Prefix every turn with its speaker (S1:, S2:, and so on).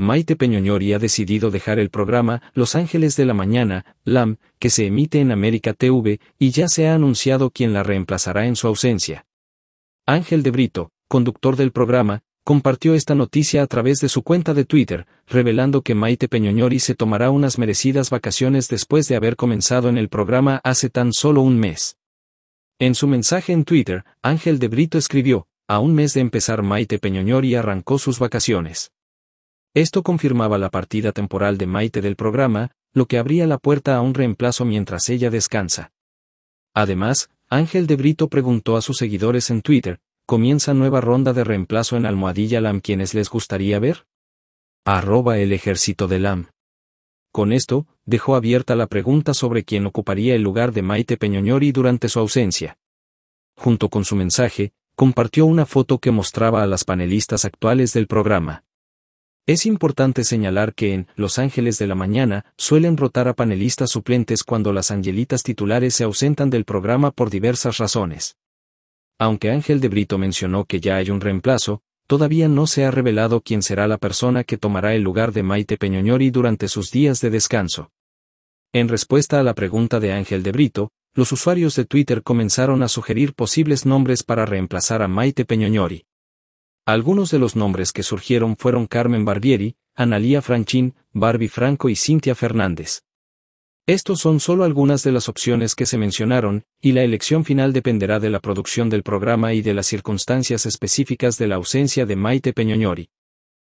S1: Maite Peñoñori ha decidido dejar el programa Los Ángeles de la Mañana, LAM, que se emite en América TV, y ya se ha anunciado quién la reemplazará en su ausencia. Ángel de Brito, conductor del programa, compartió esta noticia a través de su cuenta de Twitter, revelando que Maite Peñoñori se tomará unas merecidas vacaciones después de haber comenzado en el programa hace tan solo un mes. En su mensaje en Twitter, Ángel de Brito escribió, a un mes de empezar Maite Peñoñori arrancó sus vacaciones. Esto confirmaba la partida temporal de Maite del programa, lo que abría la puerta a un reemplazo mientras ella descansa. Además, Ángel de Brito preguntó a sus seguidores en Twitter, ¿comienza nueva ronda de reemplazo en Almohadilla LAM quienes les gustaría ver? Arroba el ejército de LAM. Con esto, dejó abierta la pregunta sobre quién ocuparía el lugar de Maite Peñoñori durante su ausencia. Junto con su mensaje, compartió una foto que mostraba a las panelistas actuales del programa. Es importante señalar que en Los Ángeles de la Mañana suelen rotar a panelistas suplentes cuando las angelitas titulares se ausentan del programa por diversas razones. Aunque Ángel de Brito mencionó que ya hay un reemplazo, todavía no se ha revelado quién será la persona que tomará el lugar de Maite Peñoñori durante sus días de descanso. En respuesta a la pregunta de Ángel de Brito, los usuarios de Twitter comenzaron a sugerir posibles nombres para reemplazar a Maite Peñoñori. Algunos de los nombres que surgieron fueron Carmen Barbieri, Analía Franchín, Barbie Franco y Cintia Fernández. Estos son solo algunas de las opciones que se mencionaron, y la elección final dependerá de la producción del programa y de las circunstancias específicas de la ausencia de Maite Peñoñori.